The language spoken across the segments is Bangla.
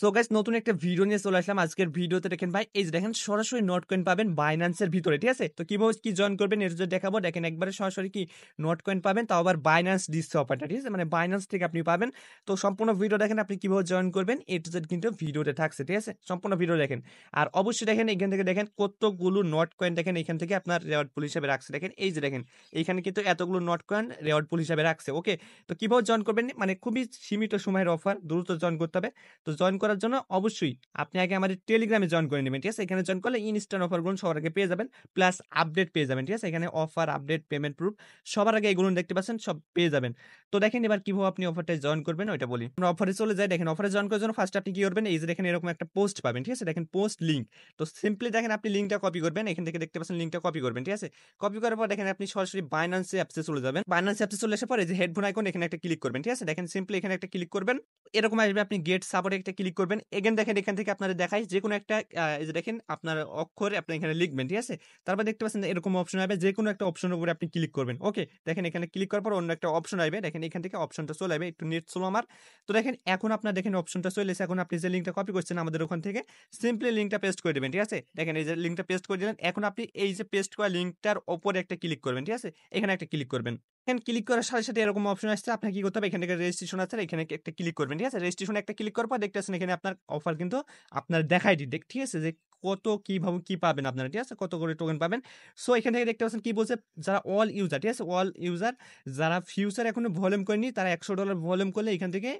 সো গাইস নতুন একটা ভিডিও নিয়ে চলে আসলাম আজকের ভিডিওতে দেখেন ভাই এই যে দেখেন সরাসরি নট কয়েন পাবেন বাইন্যান্সের ভিতরে ঠিক আছে তো কিভাবে কি জয়েন করবেন এর যে দেখাবো দেখেন একবারে সরাসরি কি নট কয়েন পাবেন তাও আবার বাইন্যান্স দিচ্ছে অফারটা ঠিক আছে মানে বাইন্যান্স থেকে আপনি পাবেন তো সম্পূর্ণ ভিডিও দেখেন আপনি কিভাবে জয়েন করবেন এ টু জেড কিন্তু ভিডিওতে থাকছে ঠিক আছে সম্পূর্ণ ভিডিও দেখেন আর অবশ্যই দেখেন এখান থেকে দেখেন কতগুলো নট কয়েন দেখেন এখান থেকে আপনার রেওয়ার্ড পুল হিসাবে রাখছে দেখেন এই যে দেখেন এখানে কিন্তু এতগুলো নট কয়েন রেওয়ার্ড পুল হিসাবে রাখছে ওকে তো কিভাবে জয়েন করবেন মানে খুবই সীমিত সময়ের অফার দ্রুত জয়েন করতে হবে তো জয়েন করার জন্য অবশ্যই আপনি আগে আমাদের টেলিগ্রামে জয়েন করে নেবেন ঠিক আছে এখানে জয়েন করলে ইনস্ট্যান্ট অফারগুলো সবার আগে পেয়ে যাবেন প্লাস আপডেট পেয়ে যাবেন ঠিক আছে এখানে অফার আপডেট পেমেন্ট প্রুফ সবার আগে এগুলো দেখতে পাচ্ছেন সব পেয়ে যাবেন তো দেখেন এবার কিভাবে আপনি অফারটা জয়েন করবেন ওইটা বলি আমরা অফারে চলে যাই দেখেন অফারে জয়েন করার জন্য ফার্স্ট আপনি কি করবেন এই যে দেখেন এরকম একটা পোস্ট পাবেন ঠিক আছে দেখেন পোস্ট লিঙ্ক তো সিম্পলি দেখেন আপনি লিঙ্কটা কপি করবেন এখান থেকে দেখতে পাচ্ছেন লিঙ্কটা কপি করবেন ঠিক আছে কপি করার পর দেখেন আপনি সরাসরি বাইনান্স অ্যাপসে চলে যাবেন বাইনান্স অ্যাপসে চলে আসার এই যে হেডফোন আইকন এখানে একটা ক্লিক করবেন ঠিক আছে দেখেন সিম্পলি এখানে একটা ক্লিক করবেন এরকম আসবে আপনি গেট সাপোর্টে একটা ক্লিক ক্লিক করবেন এগেন দেখেন এখান থেকে আপনারা দেখায় যে কোনো একটা এই যে দেখেন আপনার অক্ষর আপনি এখানে লিখবেন ঠিক আছে তারপর দেখতে পাচ্ছেন এরকম অপশন আসবে যে কোনো একটা অপশনের উপরে আপনি ক্লিক করবেন ওকে দেখেন এখানে ক্লিক করার পর অন্য একটা অপশন আসবে দেখেন এখান থেকে অপশনটা চলে আসবে একটু নেট চলো আমার তো দেখেন এখন আপনার দেখেন অপশনটা চলে এসে এখন আপনি যে লিঙ্কটা কপি করছেন আমাদের ওখান থেকে সিম্পলি লিঙ্কটা পেস্ট করে দেবেন ঠিক আছে দেখেন এই যে লিঙ্কটা পেস্ট করে দিলেন এখন আপনি এই যে পেস্ট করা লিঙ্কটার ওপরে একটা ক্লিক করবেন ঠিক আছে এখানে একটা ক্লিক করবেন এখানে ক্লিক করার সাথে সাথে এরকম অপশন আসছে আপনাকে কি করতে হবে এখানে রেজিস্ট্রেশন আছে এখানে একটা ক্লিক করবেন ঠিক আছে রেজিস্ট্রেশন একটা ক্লিক করার পর দেখতে দেখতেছেন এখানে আপনার অফার কিন্তু আপনার দেখাই দিতে ঠিক আছে যে কত কীভাবে কী পাবেন আপনারা ঠিক আছে কত করে টোকেন পাবেন সো এখান থেকে দেখতে পাচ্ছেন কী বলছে যারা অল ইউজার ঠিক আছে অল ইউজার যারা ফিউচার এখনও ভলিউম করেনি তারা একশো ডলার ভলিউম করলে এখান থেকে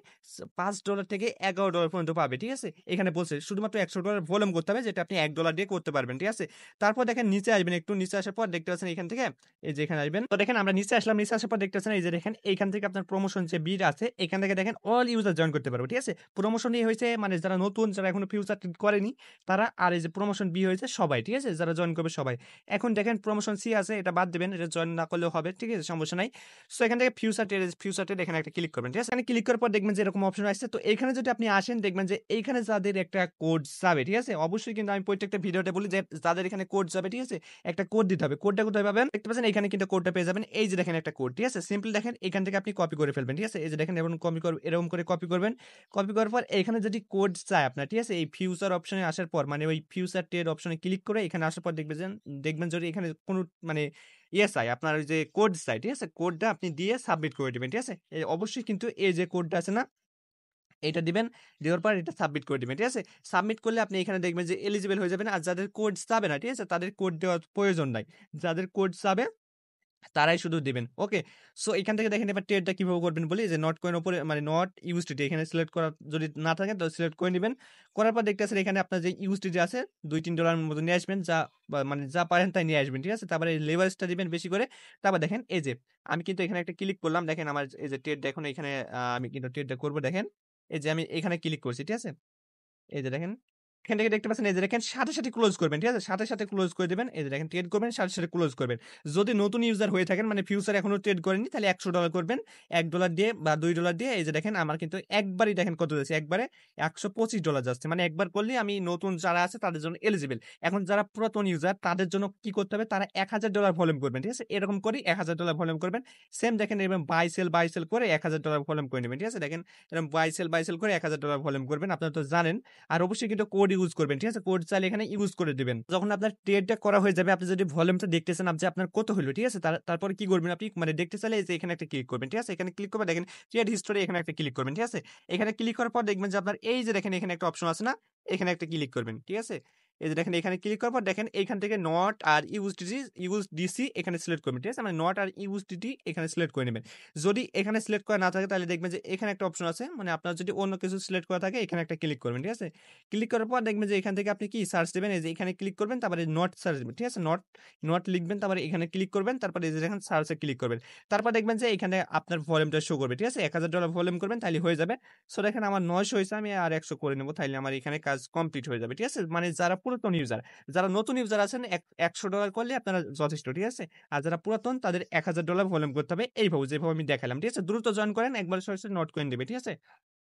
পাঁচ ডলার থেকে এগারো ডলার পর্যন্ত পাবে ঠিক আছে এখানে বলছে শুধুমাত্র একশো ডলার ভলিউম করতে হবে যেটা আপনি এক ডলার দিয়ে করতে পারবেন ঠিক আছে তারপর দেখেন নিচে আসবেন একটু নিচে আসার পর দেখতে পাচ্ছেন এখান থেকে এই যে এখানে আসবেন তো দেখেন আমরা নিচে আসলাম নিচে আসার পর দেখতে পাচ্ছেন এই যে দেখেন এখান থেকে আপনার প্রমোশন যে বিড আছে এখান থেকে দেখেন অল ইউজার জয়েন করতে পারবো ঠিক আছে প্রমোশন হয়েছে মানে যারা নতুন যারা এখনো ফিউচার করেনি তারা আর এই যে প্রমোশন বি হয়েছে সবাই ঠিক আছে যারা জয়েন করবে সবাই এখন দেখেন প্রমোশন সি আছে এটা বাদ দেবেন এটা জয়েন না করলেও হবে ঠিক আছে সমস্যা নাই সো এখান থেকে ফিউচার টেড ফিউচার টেড এখানে একটা ক্লিক করবেন ঠিক আছে এখানে ক্লিক করার পর দেখবেন যে এরকম অপশন আসছে তো এখানে যদি আপনি আসেন দেখবেন যে এইখানে যাদের একটা কোড যাবে ঠিক আছে অবশ্যই কিন্তু আমি প্রত্যেকটা ভিডিওতে বলি যে যাদের এখানে কোড যাবে ঠিক আছে একটা কোড দিতে হবে কোডটা কোথায় পাবেন দেখতে পাচ্ছেন এখানে কিন্তু কোডটা পেয়ে যাবেন এই যে দেখেন একটা কোড ঠিক আছে সিম্পল দেখেন এখান থেকে আপনি কপি করে ফেলবেন ঠিক আছে এই যে দেখেন এরকম কপি করবেন এরকম করে কপি করবেন কপি করার পর এখানে যদি কোড চায় আপনার ঠিক আছে এই ফিউচার অপশনে আসার পর মানে ওই ফিউ ফিউচার টেড অপশনে ক্লিক করে এখানে আসার পর দেখবেন দেখবেন যদি এখানে কোনো মানে ইএসআই ইয়ে আপনার যে কোড চাই ঠিক আছে কোডটা আপনি দিয়ে সাবমিট করে দেবেন ঠিক আছে অবশ্যই কিন্তু এই যে কোডটা আছে না এটা দিবেন দেওয়ার পর এটা সাবমিট করে দেবেন ঠিক আছে সাবমিট করলে আপনি এখানে দেখবেন যে এলিজিবল হয়ে যাবেন আর যাদের কোড চাবে না ঠিক আছে তাদের কোড দেওয়ার প্রয়োজন নাই যাদের কোড চাবে তারাই শুধু দেবেন ওকে সো এখান থেকে দেখেন এবার ট্রেডটা কীভাবে করবেন বলি যে নট কয়েন ওপরে মানে নট ইউএসডিটি এখানে সিলেক্ট করা যদি না থাকে তো সিলেক্ট করে নেবেন করার পর দেখতে আসেন এখানে আপনার যে ইউএসডিটি আছে দুই তিন ডলার মতো নিয়ে আসবেন যা মানে যা পারেন তাই নিয়ে আসবেন ঠিক আছে তারপরে লেভারেজটা দিবেন বেশি করে তারপর দেখেন এই যে আমি কিন্তু এখানে একটা ক্লিক করলাম দেখেন আমার এই যে ট্রেড এখন এখানে আমি কিন্তু ট্রেডটা করবো দেখেন এই যে আমি এখানে ক্লিক করছি ঠিক আছে এই যে দেখেন এখান থেকে দেখতে পাচ্ছেন এই যে দেখেন সাথে সাথে ক্লোজ করবেন ঠিক আছে সাথে সাথে ক্লোজ করে দেবেন এই যে দেখেন ট্রেড করবেন সাথে সাথে ক্লোজ করবেন যদি নতুন ইউজার হয়ে থাকেন মানে ফিউচার এখনও ট্রেড করেনি তাহলে একশো ডলার করবেন এক ডলার দিয়ে বা দুই ডলার দিয়ে এই যে দেখেন আমার কিন্তু একবারই দেখেন কত যাচ্ছে একবারে একশো পঁচিশ ডলার যাচ্ছে মানে একবার করলে আমি নতুন যারা আছে তাদের জন্য এলিজিবল এখন যারা পুরাতন ইউজার তাদের জন্য কি করতে হবে তারা এক হাজার ডলার ভলিউম করবেন ঠিক আছে এরকম করে এক হাজার ডলার ভলিউম করবেন সেম দেখেন এরকম বাই সেল বাই সেল করে এক হাজার ডলার ভলিউম করে নেবেন ঠিক আছে দেখেন এরকম বাই সেল বাই সেল করে এক হাজার ডলার ভলিউম করবেন আপনারা তো জানেন আর অবশ্যই কিন্তু কোড ইউজ করবেন ঠিক আছে কোড চাইলে এখানে ইউজ করে দেবেন যখন আপনার ট্রেডটা করা হয়ে যাবে আপনি যদি ভলিউমটা দেখতে চান যে আপনার কত হলো ঠিক আছে তারপরে কি করবেন আপনি মানে দেখতে চাইলে যে এখানে একটা ক্লিক করবেন ঠিক আছে এখানে ক্লিক করবেন দেখেন ট্রেড হিস্টোরি এখানে একটা ক্লিক করবেন ঠিক আছে এখানে ক্লিক করার পর দেখবেন যে আপনার এই যে দেখেন এখানে একটা অপশন আছে না এখানে একটা ক্লিক করবেন ঠিক আছে এই যে দেখেন এখানে ক্লিক করার পর দেখেন এখান থেকে নট আর ইউজ ইউজ ডিসি এখানে সিলেক্ট করবেন ঠিক আছে মানে নট আর ডিটি এখানে সিলেক্ট করে নেবেন যদি এখানে সিলেক্ট করা না থাকে তাহলে দেখবেন যে এখানে একটা অপশন আছে মানে আপনার যদি অন্য কিছু সিলেক্ট করা থাকে এখানে একটা ক্লিক করবেন ঠিক আছে ক্লিক করার পর দেখবেন যে এখান থেকে আপনি কি সার্চ দেবেন এই যে এখানে ক্লিক করবেন তারপরে নট সার্চ দেবেন ঠিক আছে নট নট লিখবেন তারপরে এখানে ক্লিক করবেন তারপরে এই যে দেখেন সার্চে ক্লিক করবেন তারপর দেখবেন যে এখানে আপনার ভলিউমটা শো করবে ঠিক আছে এক হাজার ডলার ভলিউম করবেন তাহলে হয়ে যাবে সো দেখেন আমার নয়শো হয়েছে আমি আর একশো করে নেবো তাহলে আমার এখানে কাজ কমপ্লিট হয়ে যাবে ঠিক আছে মানে যারা পুরাতন ইউজার যারা নতুন ইউজার আছেন একশো ডলার করলে আপনারা যথেষ্ট ঠিক আছে আর যারা পুরাতন তাদের এক হাজার ডলার ভলিউম করতে হবে এইভাবে যেভাবে আমি দেখালাম ঠিক আছে দ্রুত জয়েন করেন একবার সরাসরি নট কয়েন দেবে ঠিক আছে